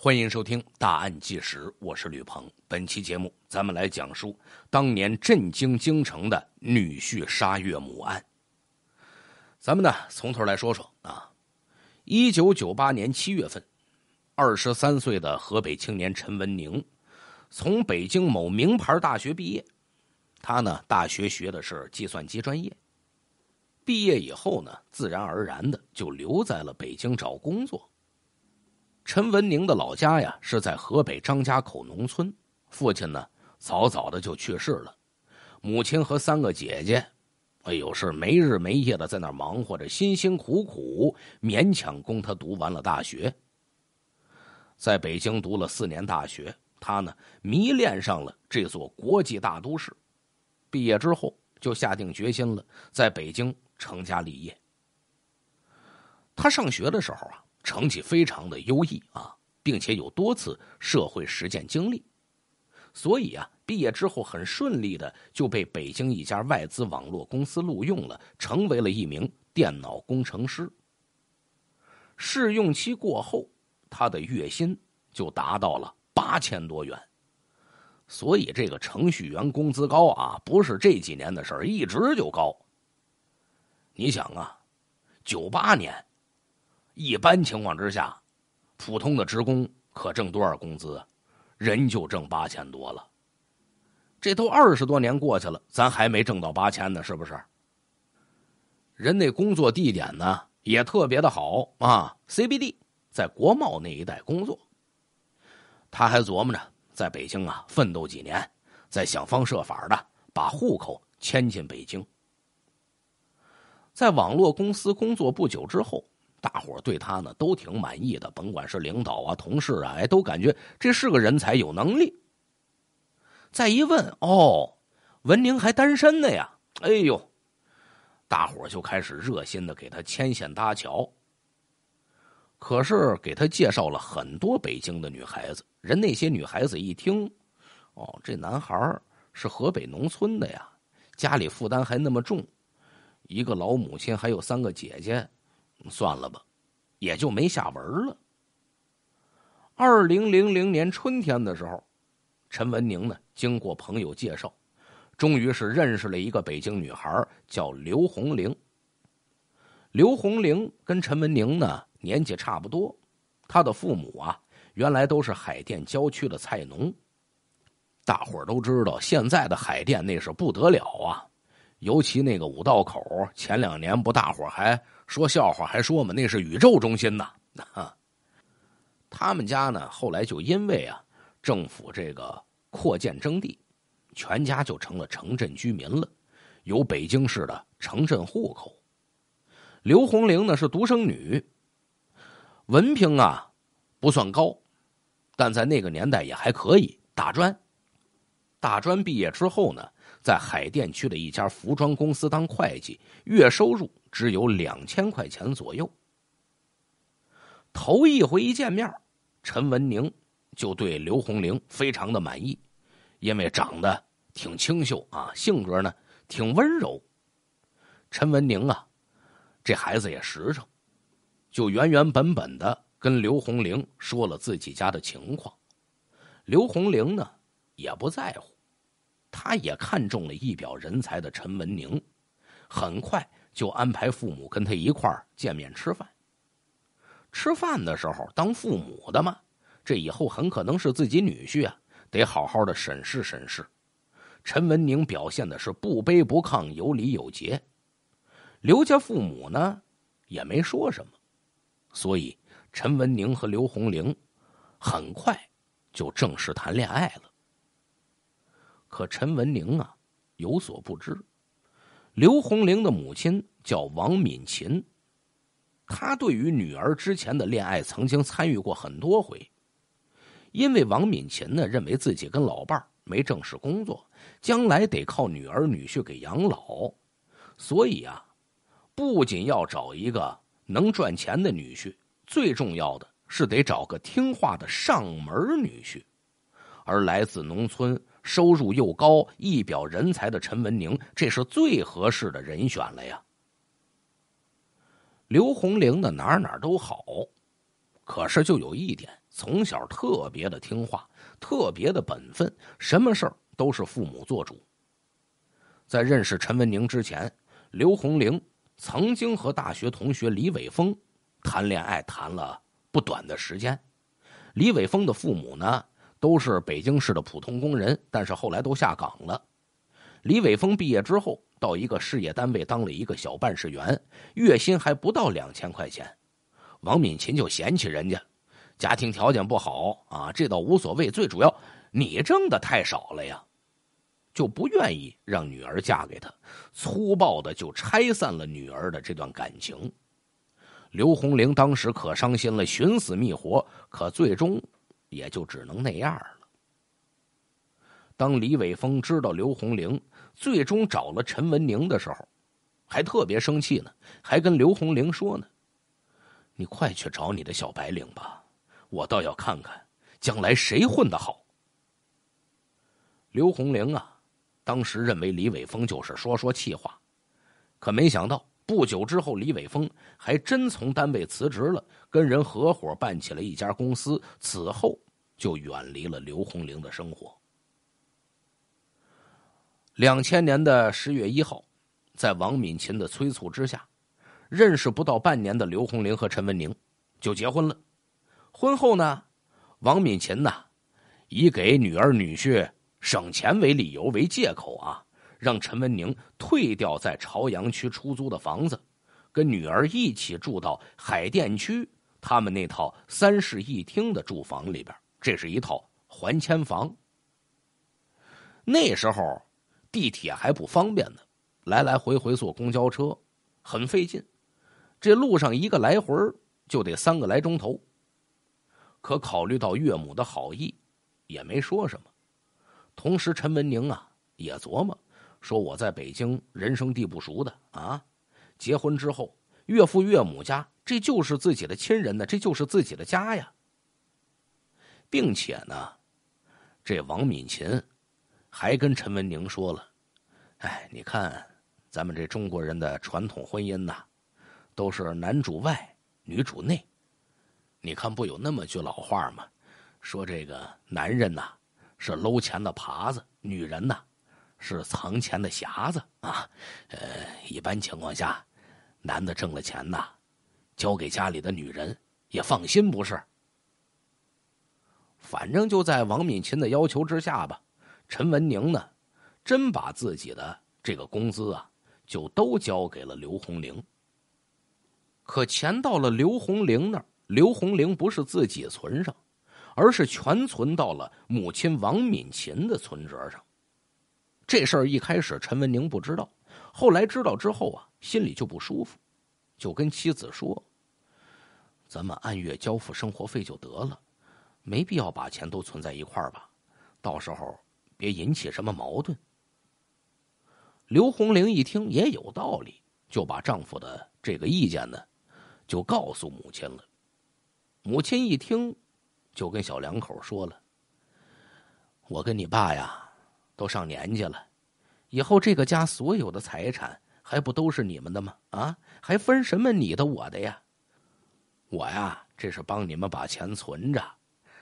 欢迎收听《大案纪实》，我是吕鹏。本期节目，咱们来讲述当年震惊京城的女婿杀岳母案。咱们呢，从头来说说啊。一九九八年七月份，二十三岁的河北青年陈文宁从北京某名牌大学毕业。他呢，大学学的是计算机专业。毕业以后呢，自然而然的就留在了北京找工作。陈文宁的老家呀是在河北张家口农村，父亲呢早早的就去世了，母亲和三个姐姐，哎，有是没日没夜的在那儿忙活着，辛辛苦苦勉强供他读完了大学。在北京读了四年大学，他呢迷恋上了这座国际大都市，毕业之后就下定决心了，在北京成家立业。他上学的时候啊。成绩非常的优异啊，并且有多次社会实践经历，所以啊，毕业之后很顺利的就被北京一家外资网络公司录用了，成为了一名电脑工程师。试用期过后，他的月薪就达到了八千多元，所以这个程序员工资高啊，不是这几年的事儿，一直就高。你想啊，九八年。一般情况之下，普通的职工可挣多少工资？人就挣八千多了。这都二十多年过去了，咱还没挣到八千呢，是不是？人那工作地点呢，也特别的好啊。CBD 在国贸那一带工作，他还琢磨着在北京啊奋斗几年，再想方设法的把户口迁进北京。在网络公司工作不久之后。大伙对他呢都挺满意的，甭管是领导啊、同事啊，哎，都感觉这是个人才，有能力。再一问，哦，文宁还单身呢呀！哎呦，大伙就开始热心的给他牵线搭桥。可是给他介绍了很多北京的女孩子，人那些女孩子一听，哦，这男孩是河北农村的呀，家里负担还那么重，一个老母亲还有三个姐姐。算了吧，也就没下文了。二零零零年春天的时候，陈文宁呢，经过朋友介绍，终于是认识了一个北京女孩，叫刘红玲。刘红玲跟陈文宁呢，年纪差不多。她的父母啊，原来都是海淀郊区的菜农。大伙儿都知道，现在的海淀那是不得了啊。尤其那个五道口，前两年不大伙还说笑话，还说嘛那是宇宙中心呢。他们家呢，后来就因为啊，政府这个扩建征地，全家就成了城镇居民了，有北京市的城镇户口。刘红玲呢是独生女，文凭啊不算高，但在那个年代也还可以。大专，大专毕业之后呢。在海淀区的一家服装公司当会计，月收入只有两千块钱左右。头一回一见面，陈文宁就对刘红玲非常的满意，因为长得挺清秀啊，性格呢挺温柔。陈文宁啊，这孩子也实诚，就原原本本的跟刘红玲说了自己家的情况。刘红玲呢也不在乎。他也看中了一表人才的陈文宁，很快就安排父母跟他一块儿见面吃饭。吃饭的时候，当父母的嘛，这以后很可能是自己女婿啊，得好好的审视审视。陈文宁表现的是不卑不亢，有礼有节。刘家父母呢，也没说什么，所以陈文宁和刘红玲很快就正式谈恋爱了。可陈文宁啊，有所不知，刘红玲的母亲叫王敏琴，她对于女儿之前的恋爱曾经参与过很多回。因为王敏琴呢，认为自己跟老伴儿没正式工作，将来得靠女儿女婿给养老，所以啊，不仅要找一个能赚钱的女婿，最重要的是得找个听话的上门女婿，而来自农村。收入又高、一表人才的陈文宁，这是最合适的人选了呀。刘红玲的哪哪都好，可是就有一点，从小特别的听话，特别的本分，什么事儿都是父母做主。在认识陈文宁之前，刘红玲曾经和大学同学李伟峰谈恋爱，谈了不短的时间。李伟峰的父母呢？都是北京市的普通工人，但是后来都下岗了。李伟峰毕业之后，到一个事业单位当了一个小办事员，月薪还不到两千块钱。王敏琴就嫌弃人家，家庭条件不好啊，这倒无所谓，最主要你挣的太少了呀，就不愿意让女儿嫁给他，粗暴的就拆散了女儿的这段感情。刘红玲当时可伤心了，寻死觅活，可最终。也就只能那样了。当李伟峰知道刘红玲最终找了陈文宁的时候，还特别生气呢，还跟刘红玲说呢：“你快去找你的小白领吧，我倒要看看将来谁混得好。”刘红玲啊，当时认为李伟峰就是说说气话，可没想到不久之后，李伟峰还真从单位辞职了。跟人合伙办起了一家公司，此后就远离了刘红玲的生活。两千年的十月一号，在王敏琴的催促之下，认识不到半年的刘红玲和陈文宁就结婚了。婚后呢，王敏琴呢，以给女儿女婿省钱为理由为借口啊，让陈文宁退掉在朝阳区出租的房子，跟女儿一起住到海淀区。他们那套三室一厅的住房里边，这是一套还迁房。那时候地铁还不方便呢，来来回回坐公交车很费劲，这路上一个来回就得三个来钟头。可考虑到岳母的好意，也没说什么。同时，陈文宁啊也琢磨说：“我在北京人生地不熟的啊，结婚之后岳父岳母家。”这就是自己的亲人呢，这就是自己的家呀，并且呢，这王敏琴还跟陈文宁说了：“哎，你看咱们这中国人的传统婚姻呐，都是男主外女主内。你看不有那么句老话吗？说这个男人呐是搂钱的耙子，女人呐是藏钱的匣子啊。呃，一般情况下，男的挣了钱呐。”交给家里的女人也放心不是，反正就在王敏琴的要求之下吧，陈文宁呢，真把自己的这个工资啊，就都交给了刘红玲。可钱到了刘红玲那儿，刘红玲不是自己存上，而是全存到了母亲王敏琴的存折上。这事儿一开始陈文宁不知道，后来知道之后啊，心里就不舒服，就跟妻子说。咱们按月交付生活费就得了，没必要把钱都存在一块儿吧？到时候别引起什么矛盾。刘红玲一听也有道理，就把丈夫的这个意见呢，就告诉母亲了。母亲一听，就跟小两口说了：“我跟你爸呀，都上年纪了，以后这个家所有的财产还不都是你们的吗？啊，还分什么你的我的呀？”我呀，这是帮你们把钱存着，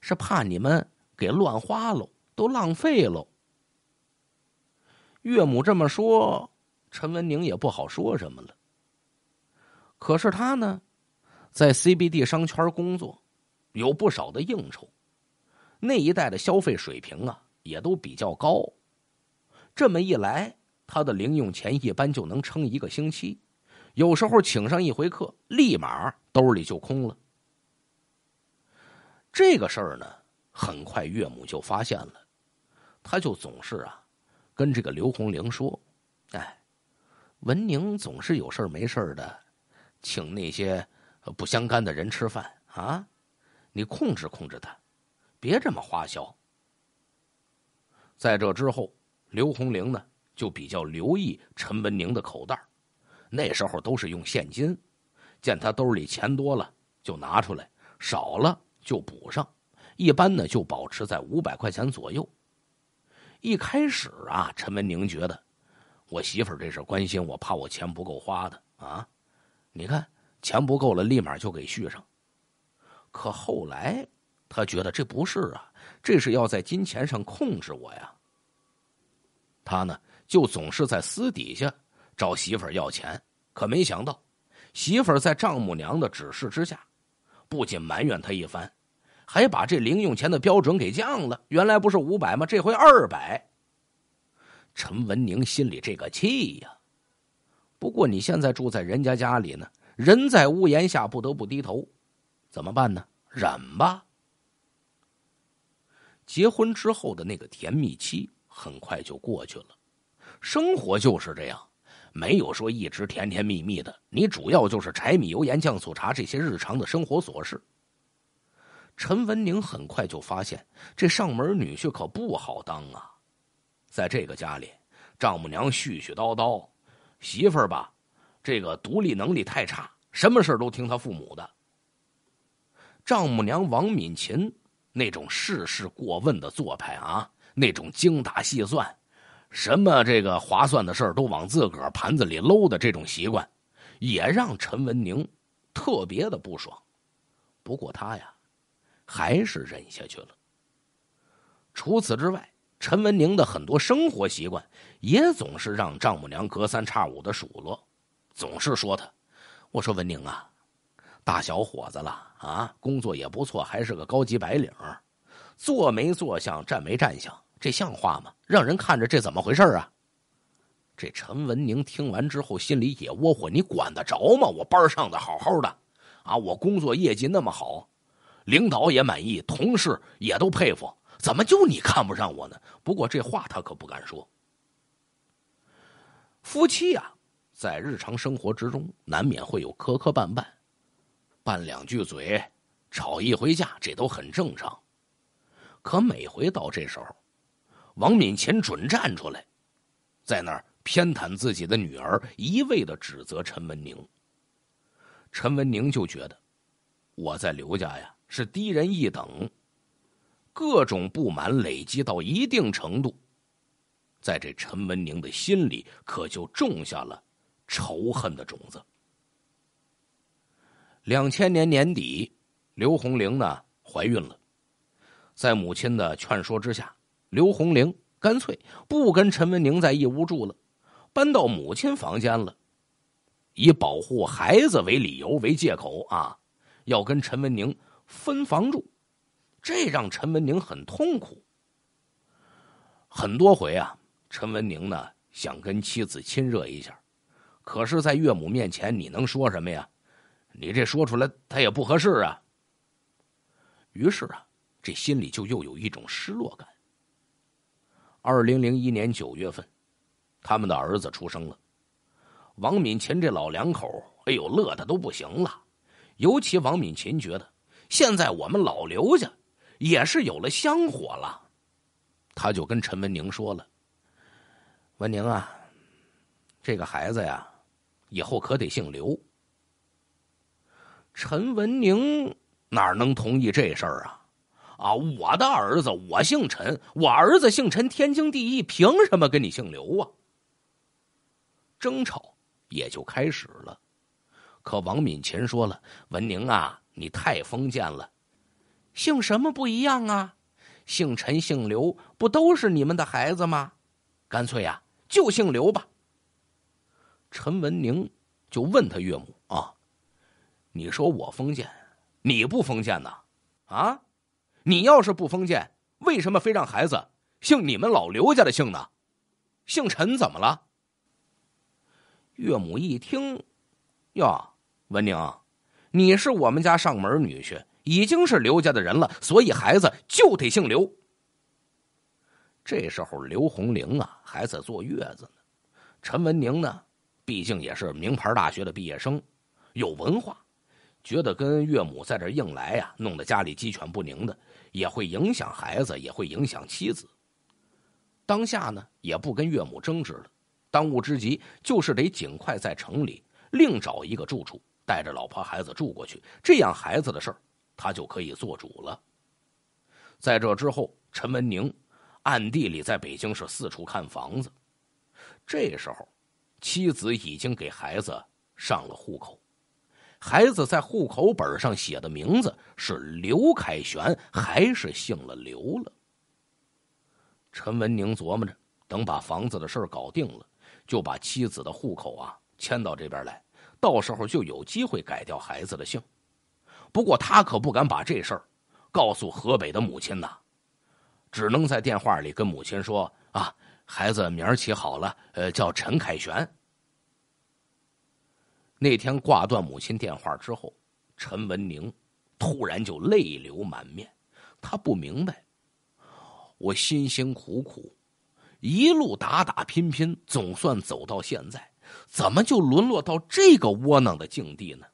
是怕你们给乱花喽，都浪费喽。岳母这么说，陈文宁也不好说什么了。可是他呢，在 CBD 商圈工作，有不少的应酬，那一带的消费水平啊，也都比较高。这么一来，他的零用钱一般就能撑一个星期。有时候请上一回客，立马兜里就空了。这个事儿呢，很快岳母就发现了，他就总是啊，跟这个刘红玲说：“哎，文宁总是有事儿没事儿的，请那些不相干的人吃饭啊，你控制控制他，别这么花销。”在这之后，刘红玲呢就比较留意陈文宁的口袋。那时候都是用现金，见他兜里钱多了就拿出来，少了就补上，一般呢就保持在五百块钱左右。一开始啊，陈文宁觉得我媳妇儿这事关心我，怕我钱不够花的啊。你看钱不够了，立马就给续上。可后来他觉得这不是啊，这是要在金钱上控制我呀。他呢就总是在私底下。找媳妇儿要钱，可没想到，媳妇儿在丈母娘的指示之下，不仅埋怨他一番，还把这零用钱的标准给降了。原来不是五百吗？这回二百。陈文宁心里这个气呀！不过你现在住在人家家里呢，人在屋檐下，不得不低头，怎么办呢？忍吧。结婚之后的那个甜蜜期很快就过去了，生活就是这样。没有说一直甜甜蜜蜜的，你主要就是柴米油盐酱醋茶这些日常的生活琐事。陈文宁很快就发现，这上门女婿可不好当啊！在这个家里，丈母娘絮絮叨叨，媳妇儿吧，这个独立能力太差，什么事都听他父母的。丈母娘王敏琴那种事事过问的做派啊，那种精打细算。什么这个划算的事儿都往自个儿盘子里搂的这种习惯，也让陈文宁特别的不爽。不过他呀，还是忍下去了。除此之外，陈文宁的很多生活习惯也总是让丈母娘隔三差五的数落，总是说他：“我说文宁啊，大小伙子了啊，工作也不错，还是个高级白领，坐没坐相，站没站相。”这像话吗？让人看着这怎么回事啊？这陈文宁听完之后心里也窝火，你管得着吗？我班上的好好的，啊，我工作业绩那么好，领导也满意，同事也都佩服，怎么就你看不上我呢？不过这话他可不敢说。夫妻啊，在日常生活之中难免会有磕磕绊绊，拌两句嘴，吵一回架，这都很正常。可每回到这时候，王敏前准站出来，在那儿偏袒自己的女儿，一味的指责陈文宁。陈文宁就觉得我在刘家呀是低人一等，各种不满累积到一定程度，在这陈文宁的心里可就种下了仇恨的种子。两千年年底，刘红玲呢怀孕了，在母亲的劝说之下。刘红玲干脆不跟陈文宁在一屋住了，搬到母亲房间了，以保护孩子为理由为借口啊，要跟陈文宁分房住，这让陈文宁很痛苦。很多回啊，陈文宁呢想跟妻子亲热一下，可是，在岳母面前，你能说什么呀？你这说出来他也不合适啊。于是啊，这心里就又有一种失落感。二零零一年九月份，他们的儿子出生了。王敏琴这老两口，哎呦，乐的都不行了。尤其王敏琴觉得，现在我们老刘家也是有了香火了。他就跟陈文宁说了：“文宁啊，这个孩子呀，以后可得姓刘。”陈文宁哪能同意这事儿啊？啊，我的儿子，我姓陈，我儿子姓陈，天经地义，凭什么跟你姓刘啊？争吵也就开始了。可王敏琴说了：“文宁啊，你太封建了，姓什么不一样啊？姓陈姓刘不都是你们的孩子吗？干脆呀，就姓刘吧。”陈文宁就问他岳母：“啊，你说我封建，你不封建呢？啊？”你要是不封建，为什么非让孩子姓你们老刘家的姓呢？姓陈怎么了？岳母一听，哟，文宁，你是我们家上门女婿，已经是刘家的人了，所以孩子就得姓刘。这时候刘红玲啊还在坐月子呢，陈文宁呢，毕竟也是名牌大学的毕业生，有文化，觉得跟岳母在这硬来呀，弄得家里鸡犬不宁的。也会影响孩子，也会影响妻子。当下呢，也不跟岳母争执了。当务之急就是得尽快在城里另找一个住处，带着老婆孩子住过去。这样孩子的事儿，他就可以做主了。在这之后，陈文宁暗地里在北京市四处看房子。这时候，妻子已经给孩子上了户口。孩子在户口本上写的名字是刘凯旋，还是姓了刘了？陈文宁琢磨着，等把房子的事儿搞定了，就把妻子的户口啊迁到这边来，到时候就有机会改掉孩子的姓。不过他可不敢把这事儿告诉河北的母亲呐，只能在电话里跟母亲说：“啊，孩子名儿起好了，呃，叫陈凯旋。”那天挂断母亲电话之后，陈文宁突然就泪流满面。他不明白，我辛辛苦苦，一路打打拼拼，总算走到现在，怎么就沦落到这个窝囊的境地呢？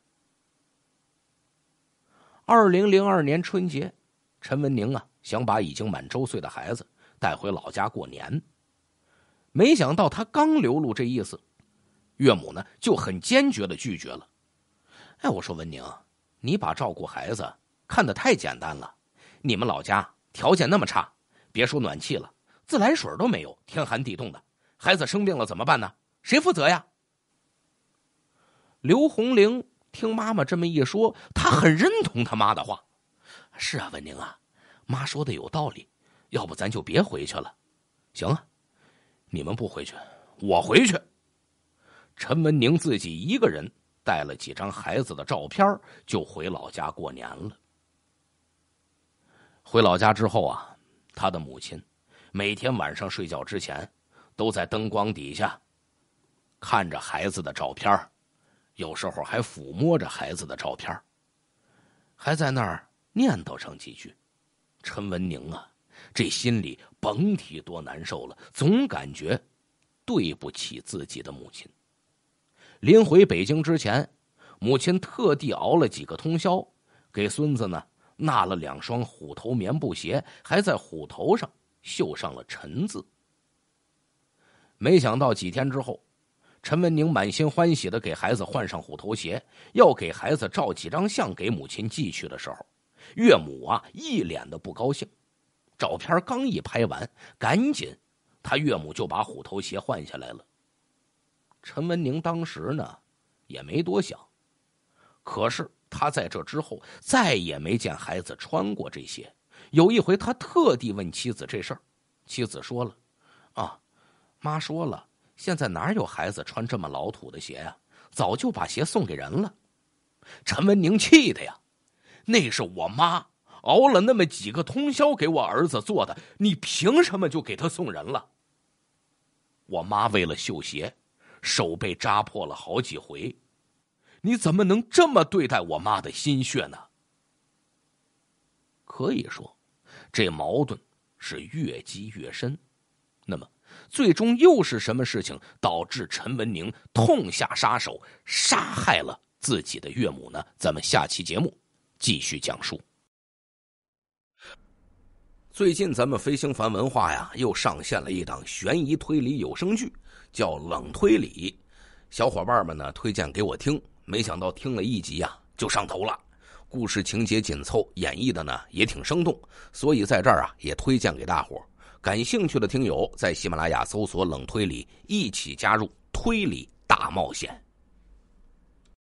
二零零二年春节，陈文宁啊，想把已经满周岁的孩子带回老家过年，没想到他刚流露这意思。岳母呢就很坚决的拒绝了。哎，我说文宁，你把照顾孩子看得太简单了。你们老家条件那么差，别说暖气了，自来水都没有，天寒地冻的，孩子生病了怎么办呢？谁负责呀？刘红玲听妈妈这么一说，她很认同他妈的话。是啊，文宁啊，妈说的有道理。要不咱就别回去了。行啊，你们不回去，我回去。陈文宁自己一个人带了几张孩子的照片，就回老家过年了。回老家之后啊，他的母亲每天晚上睡觉之前，都在灯光底下看着孩子的照片，有时候还抚摸着孩子的照片，还在那儿念叨上几句。陈文宁啊，这心里甭提多难受了，总感觉对不起自己的母亲。临回北京之前，母亲特地熬了几个通宵，给孙子呢纳了两双虎头棉布鞋，还在虎头上绣上了“陈”字。没想到几天之后，陈文宁满心欢喜的给孩子换上虎头鞋，要给孩子照几张相给母亲寄去的时候，岳母啊一脸的不高兴。照片刚一拍完，赶紧，他岳母就把虎头鞋换下来了。陈文宁当时呢也没多想，可是他在这之后再也没见孩子穿过这些。有一回他特地问妻子这事儿，妻子说了：“啊，妈说了，现在哪有孩子穿这么老土的鞋呀？早就把鞋送给人了。”陈文宁气的呀，那是我妈熬了那么几个通宵给我儿子做的，你凭什么就给他送人了？我妈为了绣鞋。手被扎破了好几回，你怎么能这么对待我妈的心血呢？可以说，这矛盾是越积越深。那么，最终又是什么事情导致陈文宁痛下杀手，杀害了自己的岳母呢？咱们下期节目继续讲述。最近，咱们飞星凡文化呀又上线了一档悬疑推理有声剧。叫冷推理，小伙伴们呢推荐给我听，没想到听了一集呀就上头了。故事情节紧凑，演绎的呢也挺生动，所以在这儿啊也推荐给大伙感兴趣的听友在喜马拉雅搜索“冷推理”，一起加入推理大冒险。